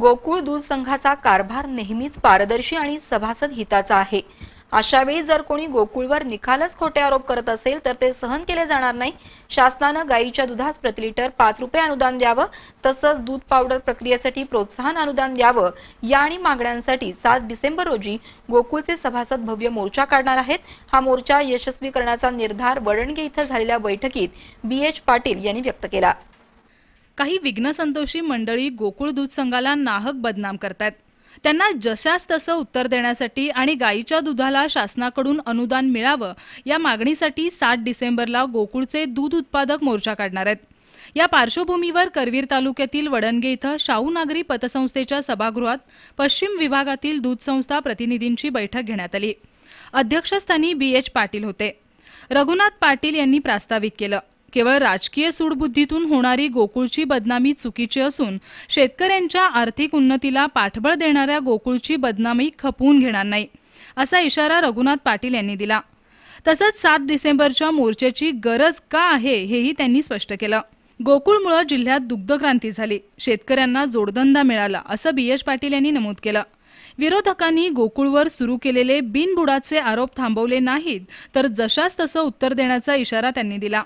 गोकुळ दूध संघाचा कारभार नेहमीच पारदर्शी आणि सभासद हिताचा आहे अशा वेळी जर कोणी गोकुळवर निकालच खोटे आरोप करत असेल तर ते सहन केले जाणार नाही शासनानं गायीच्या दुधास प्रति लिटर पाच रुपये अनुदान द्यावं तसंच दूध पावडर प्रक्रियेसाठी प्रोत्साहन अनुदान द्यावं या आणि मागण्यांसाठी सात डिसेंबर रोजी गोकुळचे सभासद भव्य मोर्चा काढणार आहेत हा मोर्चा यशस्वी करण्याचा निर्धार वडणगे इथं झालेल्या बैठकीत बी एच पाटील यांनी व्यक्त केला काही विघ्नसंतोषी मंडळी गोकुळ दूध संघाला नाहक बदनाम करतात त्यांना जशास तसं उत्तर देण्यासाठी आणि गायीच्या दुधाला शासनाकडून अनुदान मिळावं या मागणीसाठी सात डिसेंबरला गोकुळचे दूध उत्पादक मोर्चा काढणार आहेत या पार्श्वभूमीवर करवीर तालुक्यातील वडणगे इथं शाहू नागरी पतसंस्थेच्या सभागृहात पश्चिम विभागातील दूध संस्था प्रतिनिधींची बैठक घेण्यात आली अध्यक्षस्थानी बी एच पाटील होते रघुनाथ पाटील यांनी प्रास्ताविक केलं केवळ राजकीय सूडबुद्धीतून होणारी गोकुळची बदनामी चुकीची असून शेतकऱ्यांच्या आर्थिक उन्नतीला पाठबळ देणाऱ्या गोकुळची बदनामी खपवून घेणार नाही असा इशारा रघुनाथ पाटील यांनी दिला तसंच सात डिसेंबरच्या मोर्चाची गरज का आहे हेही त्यांनी स्पष्ट केलं गोकुळमुळे जिल्ह्यात दुग्धक्रांती झाली शेतकऱ्यांना जोडधंदा मिळाला असं बी एच पाटील यांनी नमूद केलं विरोधकांनी गोकुळवर सुरू केलेले बिनबुडाचे आरोप थांबवले नाहीत तर जशास तसं उत्तर देण्याचा इशारा त्यांनी दिला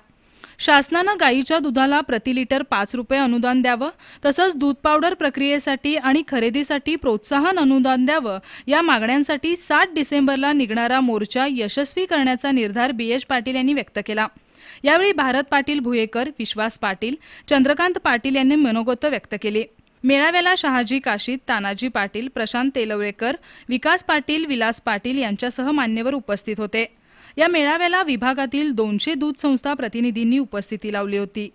शासनानं गायीच्या दुधाला प्रति लिटर पाच रुपये अनुदान द्यावं तसंच दूध पावडर प्रक्रियेसाठी आणि खरेदीसाठी प्रोत्साहन अनुदान द्यावं या मागण्यांसाठी सात डिसेंबरला निघणारा मोर्चा यशस्वी करण्याचा निर्धार बी एस पाटील यांनी व्यक्त केला यावेळी भारत पाटील भुयेकर विश्वास पाटील चंद्रकांत पाटील यांनी मनोगत व्यक्त केले मेळाव्याला शहाजी काशीद तानाजी पाटील प्रशांत तेलवळेकर विकास पाटील विलास पाटील यांच्यासह मान्यवर उपस्थित होते या मेळाव्याला विभागातील दोनशे दूध संस्था प्रतिनिधींनी उपस्थिती लावली होती